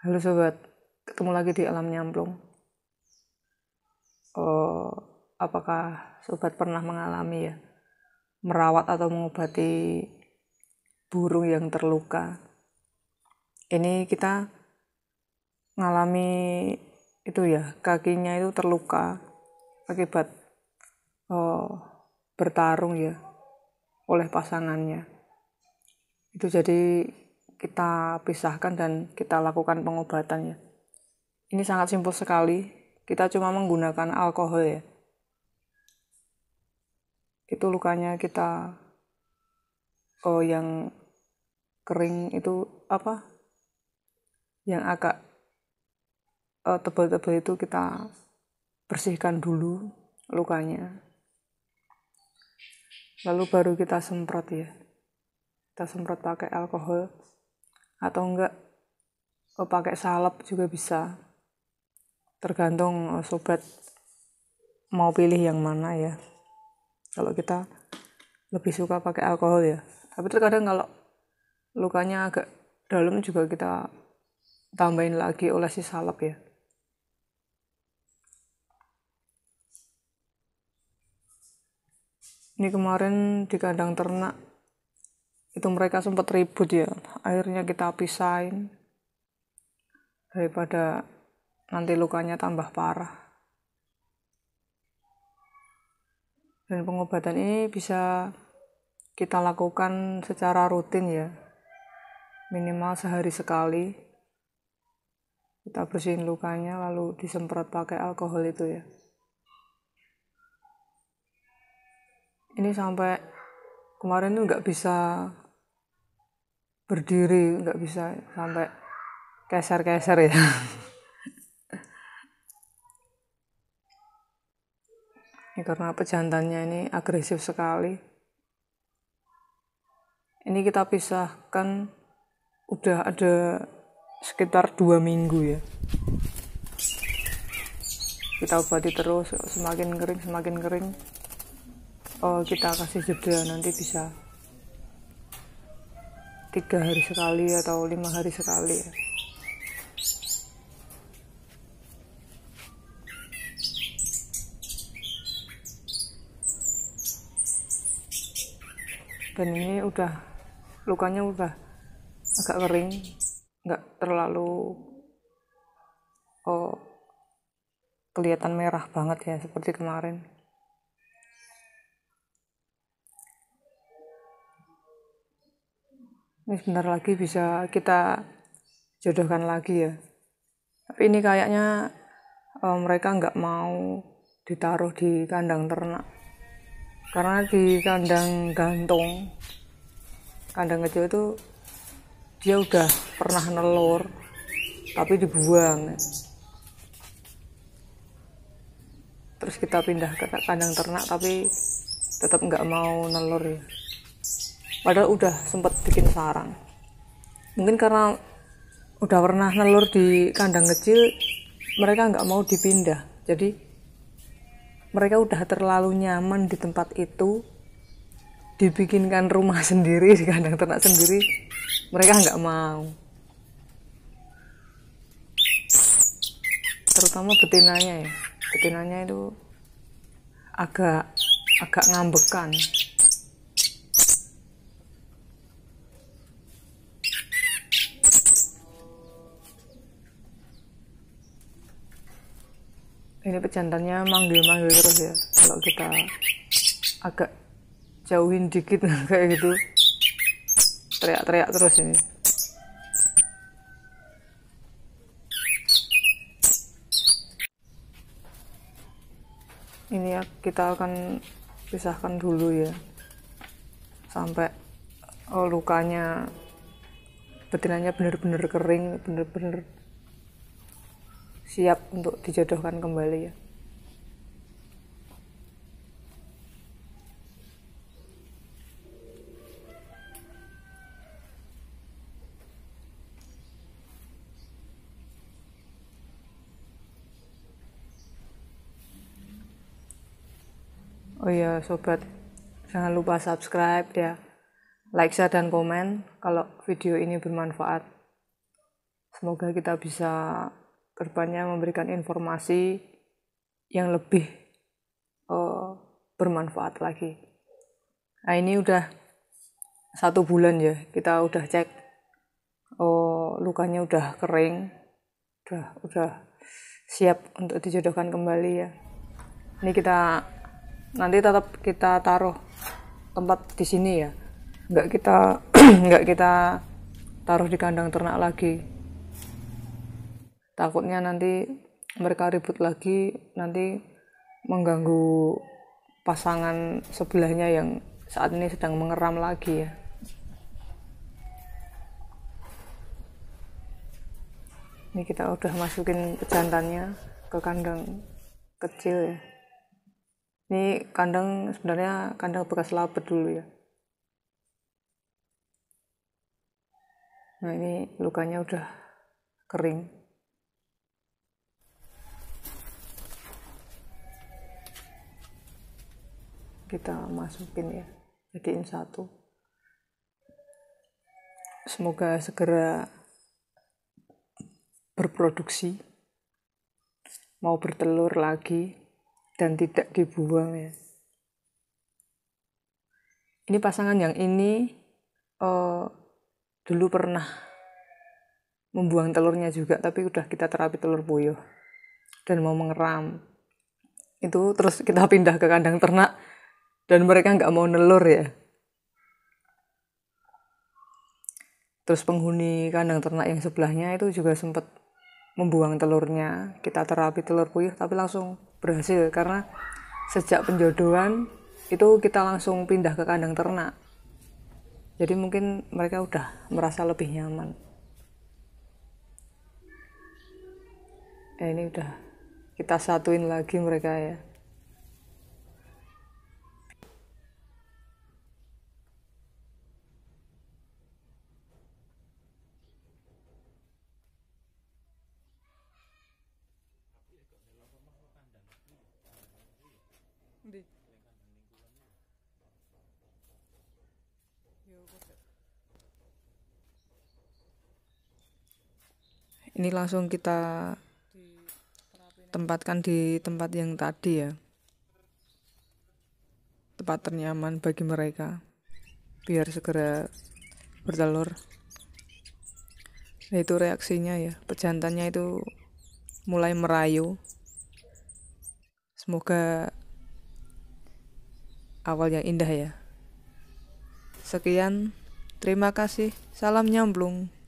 Halo sobat, ketemu lagi di alam nyamplung. Oh, apakah sobat pernah mengalami ya merawat atau mengobati burung yang terluka? Ini kita mengalami itu ya kakinya itu terluka akibat oh, bertarung ya oleh pasangannya. Itu jadi kita pisahkan dan kita lakukan pengobatannya. Ini sangat simpel sekali. Kita cuma menggunakan alkohol ya. Itu lukanya kita oh yang kering itu apa? Yang agak eh, tebal-tebal itu kita bersihkan dulu lukanya. Lalu baru kita semprot ya. Kita semprot pakai alkohol atau enggak oh, pakai salep juga bisa tergantung eh, sobat mau pilih yang mana ya kalau kita lebih suka pakai alkohol ya tapi terkadang kalau lukanya agak dalam juga kita tambahin lagi si salep ya ini kemarin di kandang ternak itu mereka sempat ribut ya akhirnya kita pisahin daripada nanti lukanya tambah parah dan pengobatan ini bisa kita lakukan secara rutin ya minimal sehari sekali kita bersihin lukanya lalu disemprot pakai alkohol itu ya ini sampai kemarin tuh nggak bisa berdiri nggak bisa sampai keser-keser ya ini karena pejantannya ini agresif sekali ini kita pisahkan udah ada sekitar dua minggu ya kita obati terus semakin kering semakin kering oh, kita kasih jeda nanti bisa tiga hari sekali atau lima hari sekali dan ini udah lukanya udah agak kering nggak terlalu oh, kelihatan merah banget ya seperti kemarin ini sebentar lagi bisa kita jodohkan lagi ya tapi ini kayaknya um, mereka nggak mau ditaruh di kandang ternak karena di kandang gantung kandang kecil itu dia udah pernah nelur tapi dibuang terus kita pindah ke kandang ternak tapi tetap nggak mau nelur ya padahal udah sempat bikin sarang mungkin karena udah pernah nelur di kandang kecil mereka nggak mau dipindah jadi mereka udah terlalu nyaman di tempat itu dibikinkan rumah sendiri di kandang ternak sendiri mereka nggak mau terutama betinanya ya betinanya itu agak agak ngambekan ini pejantannya manggil-manggil terus ya kalau kita agak jauhin dikit kayak gitu teriak-teriak terus ini ini ya kita akan pisahkan dulu ya sampai oh, lukanya betinanya benar-benar kering benar-benar siap untuk dijodohkan kembali ya. Oh ya sobat, jangan lupa subscribe ya, like, share, dan komen kalau video ini bermanfaat. Semoga kita bisa kedepannya memberikan informasi yang lebih uh, bermanfaat lagi. Nah ini udah satu bulan ya kita udah cek oh, lukanya udah kering, udah udah siap untuk dijodohkan kembali ya. Ini kita nanti tetap kita taruh tempat di sini ya, nggak kita nggak kita taruh di kandang ternak lagi takutnya nanti mereka ribut lagi nanti mengganggu pasangan sebelahnya yang saat ini sedang mengeram lagi ya ini kita udah masukin jantannya ke kandang kecil ya ini kandang sebenarnya kandang bekas labet dulu ya nah ini lukanya udah kering kita masukin ya jadiin satu semoga segera berproduksi mau bertelur lagi dan tidak dibuang ya ini pasangan yang ini uh, dulu pernah membuang telurnya juga tapi udah kita terapi telur puyuh dan mau mengeram itu terus kita pindah ke kandang ternak dan mereka nggak mau nelur ya. Terus penghuni kandang ternak yang sebelahnya itu juga sempat membuang telurnya. Kita terapi telur puyuh tapi langsung berhasil karena sejak penjodohan itu kita langsung pindah ke kandang ternak. Jadi mungkin mereka udah merasa lebih nyaman. Ya ini udah kita satuin lagi mereka ya. Ini langsung kita tempatkan di tempat yang tadi ya. Tempat ternyaman bagi mereka. Biar segera bertelur. Nah, itu reaksinya ya. Pejantannya itu mulai merayu. Semoga awal yang indah ya. Sekian, terima kasih. Salam nyambung.